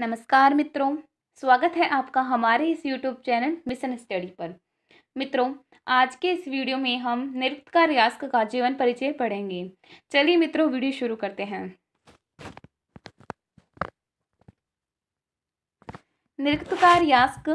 नमस्कार मित्रों स्वागत है आपका हमारे इस यूट्यूब चैनल मिशन स्टडी पर मित्रों आज के इस वीडियो में हम का यास्क का जीवन परिचय पढ़ेंगे चलिए मित्रों वीडियो शुरू करते हैं निरुक्तकार यास्क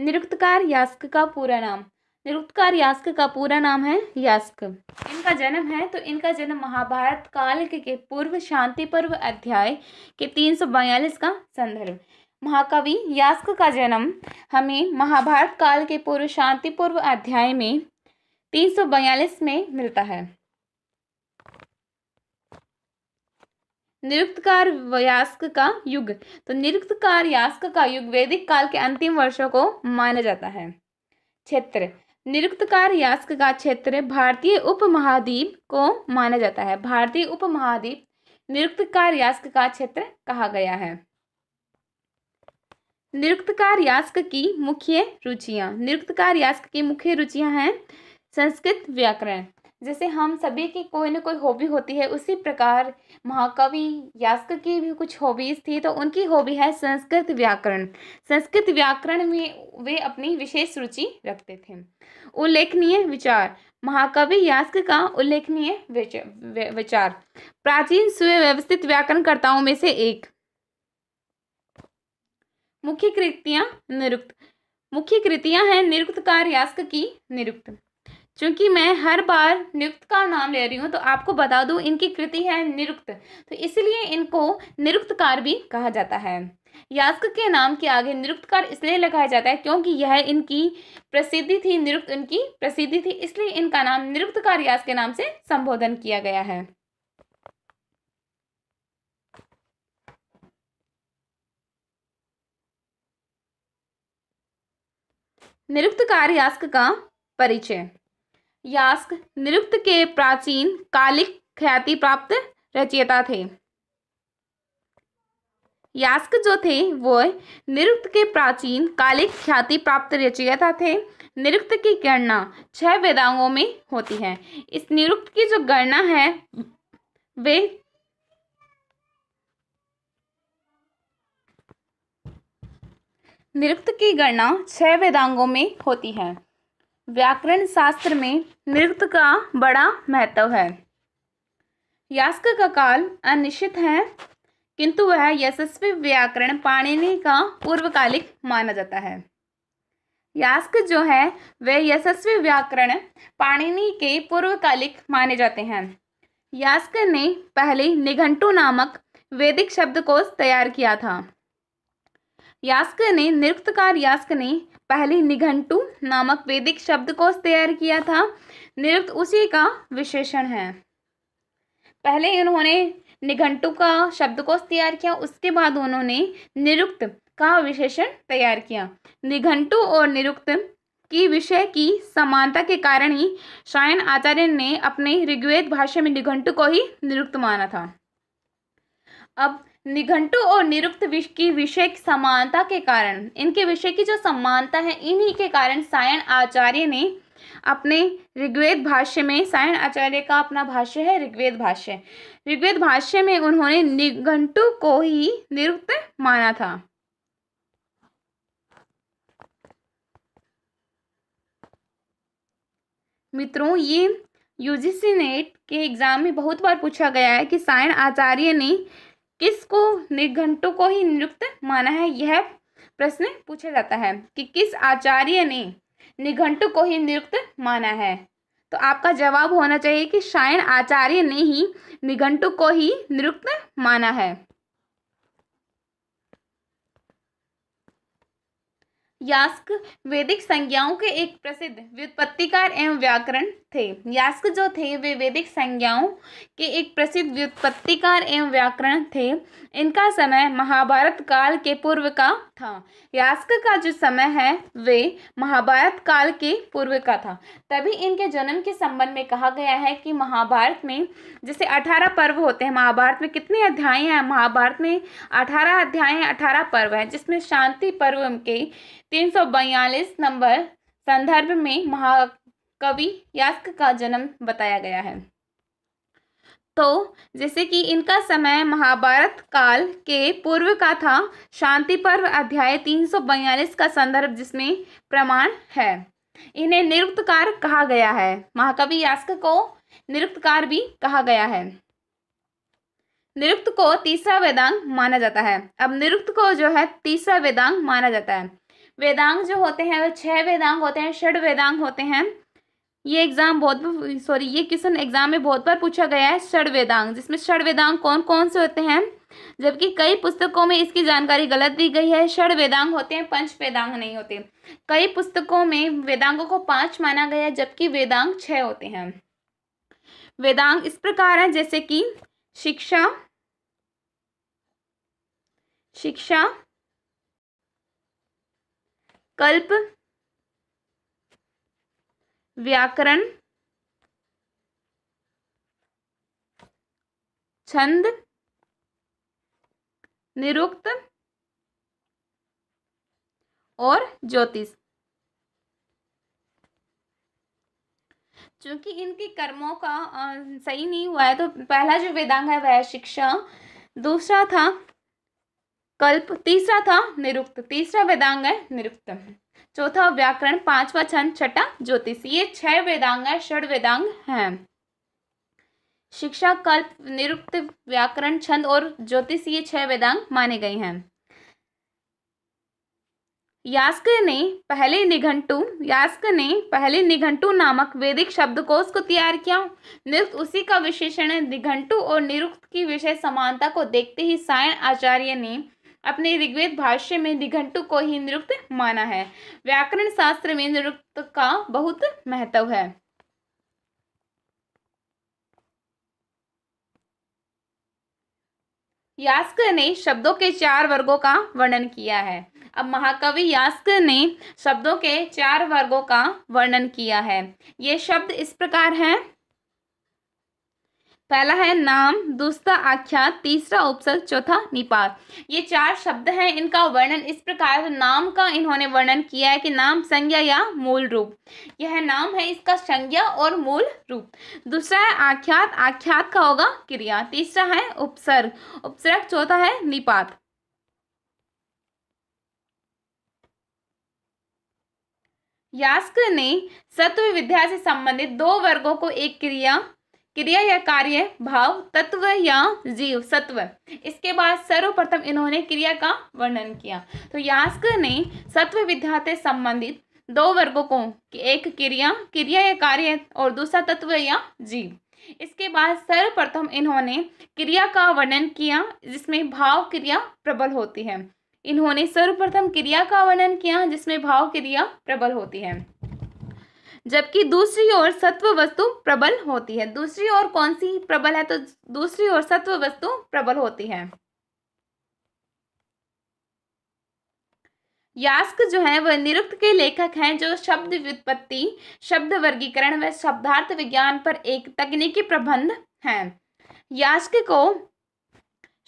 निरुक्तकार यास्क का पूरा नाम निरुक्तकार यास्क का पूरा नाम है यास्क इनका जन्म है तो इनका जन्म महाभारत काल के, के पूर्व शांति पर्व अध्याय के तीन सौ बयालीस का संदर्भ महाकवि यास्क का जन्म हमें महाभारत काल के पूर्व शांति पूर्व अध्याय में तीन सौ बयालीस में मिलता है निरुक्तकार यास्क का युग तो निरुक्तकार यास्क का युग वैदिक काल के अंतिम वर्षों को माना जाता है क्षेत्र निरुक्तकार यास्क का क्षेत्र भारतीय उपमहाद्वीप को माना जाता है भारतीय उपमहाद्वीप निरुक्तकार यास्क का क्षेत्र कहा गया है निरुक्तकार यास्क की मुख्य रुचियां निरुक्तकार यास्क की मुख्य रुचियां हैं संस्कृत व्याकरण जैसे हम सभी की कोई ना कोई हॉबी होती है उसी प्रकार महाकवि यास्क की भी कुछ हॉबीज़ थी तो उनकी हॉबी है संस्कृत व्याकरण संस्कृत व्याकरण में वे अपनी विशेष रुचि रखते थे उल्लेखनीय विचार महाकवि यास्क का उल्लेखनीय विचार प्राचीन सुव्यवस्थित व्याकरणकर्ताओं में से एक मुख्य कृतियां निरुक्त मुख्य कृतियां हैं निरुक्तकार यास्क की निरुक्त चूंकि मैं हर बार नियुक्त का नाम ले रही हूँ तो आपको बता दूँ इनकी कृति है निरुक्त तो इसलिए इनको निरुक्तकार भी कहा जाता है यास्क के नाम के आगे निरुक्तकार इसलिए लगाया जाता है क्योंकि यह इनकी प्रसिद्धि थी निरुक्त इनकी प्रसिद्धि थी इसलिए इनका नाम निरुक्तकार यास के नाम से संबोधन किया गया है निरुक्तकार यास्क का परिचय यास्क निरुक्त के प्राचीन कालिक ख्याति प्राप्त रचयिता थे यास्क जो थे वो निरुक्त के प्राचीन कालिक ख्याति प्राप्त रचयिता थे निरुक्त की गणना छह वेदांगों में होती है इस निरुक्त की जो गणना है वे निरुक्त की गणना छह वेदांगों में होती है व्याकरण शास्त्र में नृत्य का बड़ा महत्व है यास्क का काल अनिश्चित है किंतु वह यशस्वी व्याकरण पाणिनि का पूर्वकालिक माना जाता है यास्क जो है वह यशस्वी व्याकरण पाणिनि के पूर्वकालिक माने जाते हैं यास्क ने पहले निघंटू नामक वैदिक शब्दकोश तैयार किया था यास्क ने निरुक्तकार यास्क ने पहले निघंटु नामक वैदिक शब्दकोश तैयार किया था निरुक्त उसी का विशेषण है पहले उन्होंने निघंटु का शब्दकोश तैयार किया उसके बाद उन्होंने निरुक्त का विशेषण तैयार किया निघंटु और निरुक्त की विषय की समानता के कारण ही शायन आचार्य ने अपने ऋग्वेद भाषा में निघंटु को ही निरुक्त माना था अब निघंटु और निरुक्त विष की विषय समानता के कारण इनके विषय की जो समानता है इन्हीं के कारण सायण आचार्य ने अपने ऋग्वेद भाष्य में सायण आचार्य का अपना भाष्य है ऋग्वेद भाष्य ऋग्वेद भाष्य में उन्होंने निघंटु को ही निरुक्त माना था मित्रों ये यूजीसी नेट के एग्ज़ाम में बहुत बार पूछा गया है कि सायण आचार्य ने किसको निर्घंटु को ही निरुक्त माना है यह प्रश्न पूछा जाता है कि किस आचार्य ने निघंटु को ही निरुक्त माना है तो आपका जवाब होना चाहिए कि शायन आचार्य ने ही निघंटु को ही निरुक्त माना है यास्क वैदिक संज्ञाओं के एक प्रसिद्ध व्युत्पत्तिकार एवं व्याकरण थे यास्क जो थे वे वैदिक संज्ञाओं के एक प्रसिद्ध व्युत्पत्तिकार एवं व्याकरण थे इनका समय महाभारत काल के पूर्व का था यास्क का जो समय है वे महाभारत काल के पूर्व का था तभी इनके जन्म के संबंध में कहा गया है कि महाभारत में जैसे अठारह पर्व होते हैं महाभारत में कितने अध्याय हैं महाभारत में अठारह अध्याय अठारह पर्व हैं जिसमें शांति पर्व के तीन नंबर संदर्भ में महा कवि यास्क का जन्म बताया गया है तो जैसे कि इनका समय महाभारत काल के पूर्व का था शांति पर्व अध्याय तीन का संदर्भ जिसमें प्रमाण है इन्हें निरुक्तकार कहा गया है महाकवि यास्क को निरुक्तकार भी कहा गया है निरुक्त को तीसरा वेदांग माना जाता है अब निरुक्त को जो है तीसरा वेदांग माना जाता है वेदांग जो होते हैं वह छह वेदांग होते हैं षड वेदांग होते हैं ये एग्ज़ाम बहुत सॉरी ये क्वेश्चन एग्जाम में बहुत बार पूछा गया है षडवेदांग जिसमें षडवेदांग कौन कौन से होते हैं जबकि कई पुस्तकों में इसकी जानकारी गलत दी गई है षड वेदांग होते हैं पंच वेदांग नहीं होते कई पुस्तकों में वेदांगों को पांच माना गया है जबकि वेदांग छह होते हैं वेदांग इस प्रकार है जैसे कि शिक्षा शिक्षा कल्प व्याकरण छंद निरुक्त और ज्योतिष चूंकि इनके कर्मों का सही नहीं हुआ है तो पहला जो वेदांग है वह शिक्षा दूसरा था कल्प तीसरा था निरुक्त तीसरा वेदांग है निरुक्त चौथा व्याकरण पांचवा छंद छठा ज्योतिष ये छह वेदांग षड वेदांग है शिक्षा कल्प निरुक्त व्याकरण छंद और ज्योतिष ये छह वेदांग माने गए हैं यास्कर ने पहले निघंटू यास्क ने पहले निघंटू नामक वैदिक शब्दकोश को तैयार किया निरुक्त उसी का विशेषण है निघंटू और निरुक्त की विषय समानता को देखते ही सायण आचार्य ने अपने ऋग्वेद भाष्य में निघंटु को ही निरुक्त माना है व्याकरण शास्त्र में निरुक्त का बहुत महत्व है यास्क ने शब्दों के चार वर्गों का वर्णन किया है अब महाकवि यास्क ने शब्दों के चार वर्गों का वर्णन किया है ये शब्द इस प्रकार हैं पहला है नाम दूसरा आख्या तीसरा उपसर्ग चौथा निपात ये चार शब्द हैं इनका वर्णन इस प्रकार नाम का इन्होंने वर्णन किया है कि नाम संज्ञा या मूल रूप यह नाम है इसका संज्ञा और मूल रूप दूसरा है आख्यात आख्यात का होगा क्रिया तीसरा है उपसर्ग उपसर्ग चौथा है निपात यास्क ने सत्व विद्या से संबंधित दो वर्गों को एक क्रिया क्रिया या कार्य भाव तत्व या जीव सत्व इसके बाद सर्वप्रथम इन्होंने क्रिया का वर्णन किया तो यास्क ने सत्व विद्या से संबंधित दो वर्गों को एक क्रिया क्रिया या कार्य और दूसरा तत्व या जीव इसके बाद सर्वप्रथम इन्होंने क्रिया का वर्णन किया जिसमें भाव क्रिया प्रबल होती है इन्होंने सर्वप्रथम क्रिया का वर्णन किया जिसमें भाव क्रिया प्रबल होती है जबकि दूसरी ओर सत्व वस्तु प्रबल होती है दूसरी ओर कौन सी प्रबल है तो दूसरी ओर सत्व वस्तु प्रबल होती है यास्क जो है वह निरुक्त के लेखक हैं जो शब्द व्युत्पत्ति शब्द वर्गीकरण व शब्दार्थ विज्ञान पर एक तकनीकी प्रबंध हैं यास्क को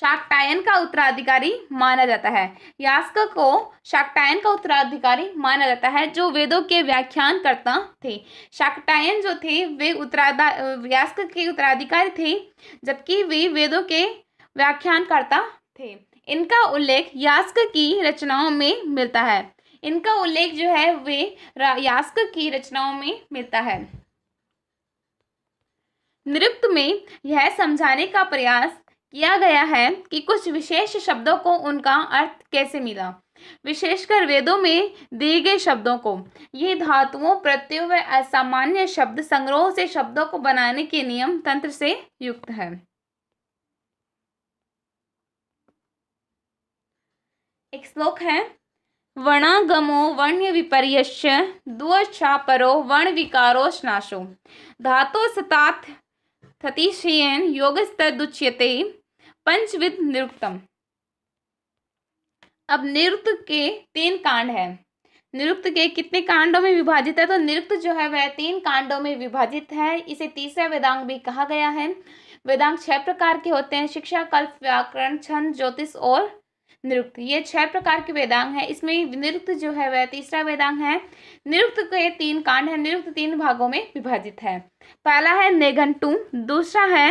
शाक्टायन का उत्तराधिकारी माना जाता है यास्क को शाक्टायन का उत्तराधिकारी माना जाता है जो वेदों के व्याख्यान करता थे शाक्टायन जो थे वे उत्तराधा यास्क के उत्तराधिकारी थे जबकि वे वेदों के व्याख्यान करता थे इनका उल्लेख यास्क की रचनाओं में मिलता है इनका उल्लेख जो है वे यास्क की रचनाओं में मिलता है नृत्य में यह समझाने का प्रयास किया गया है कि कुछ विशेष शब्दों को उनका अर्थ कैसे मिला विशेषकर वेदों में दिए गए शब्दों को ये धातुओं प्रत्ययों व असामान्य शब्द संग्रह से शब्दों को बनाने के नियम तंत्र से युक्त है एक श्लोक है वर्णागमो वर्ण विपर्यश्च दुअापरो वर्ण विकारो स्नाशो धातु सतात थतिशयन योगस्तुच्यते पंचविद निरुक्तम अब निरुक्त के तीन कांड है निरुक्त के कितने कांडों में विभाजित है तो निरुक्त जो है वह तीन कांडों में विभाजित है इसे तीसरा वेदांग भी कहा गया है वेदांग छह प्रकार के होते हैं शिक्षा कल्प व्याकरण छंद ज्योतिष और निरुक्त ये छह प्रकार के वेदांग है इसमें निरुक्त जो है वह तीसरा वेदांग है निरुक्त के तीन कांड है निरुक्त तीन भागों में विभाजित है पहला है निघंटू दूसरा है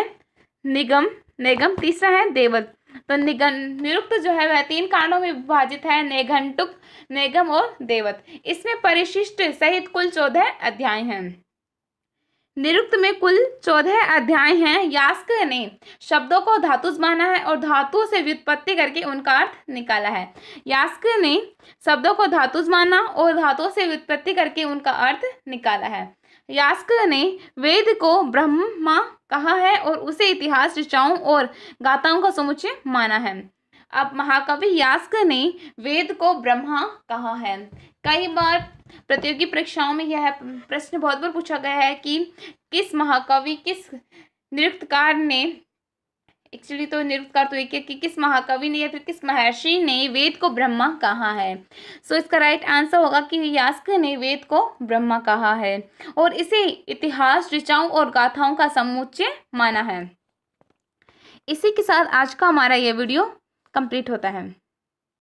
निगम निगम तीसरा है देवल तो निगम निरुक्त जो है वह तीन कारणों में विभाजित है निघंटुक निगम और देवत इसमें परिशिष्ट सहित कुल चौदह अध्याय हैं निरुक्त में कुल चौदह अध्याय हैं यास्क ने शब्दों को धातु माना है और धातु से व्युत्पत्ति करके उनका अर्थ निकाला है यास्क ने शब्दों को धातु माना और धातुओं से व्युत्पत्ति करके उनका अर्थ निकाला है यास्क ने वेद को ब्रह्मा कहा है और उसे इतिहास ऋचाओं और गाताओं का समुच्चय माना है अब महाकवि यास्क ने वेद को ब्रह्मा कहा है कई बार प्रतियोगी परीक्षाओं में यह प्रश्न बहुत बार पूछा गया है कि किस महाकवि किस नृत्यकार ने एक्चुअली तो निरुपकार तो एक है कि किस महाकवि ने या फिर किस महर्षि ने वेद को ब्रह्मा कहा है सो so, इसका राइट आंसर होगा कि यास्क ने वेद को ब्रह्मा कहा है और इसे इतिहास ऋचाओं और गाथाओं का समुच्चय माना है इसी के साथ आज का हमारा ये वीडियो कंप्लीट होता है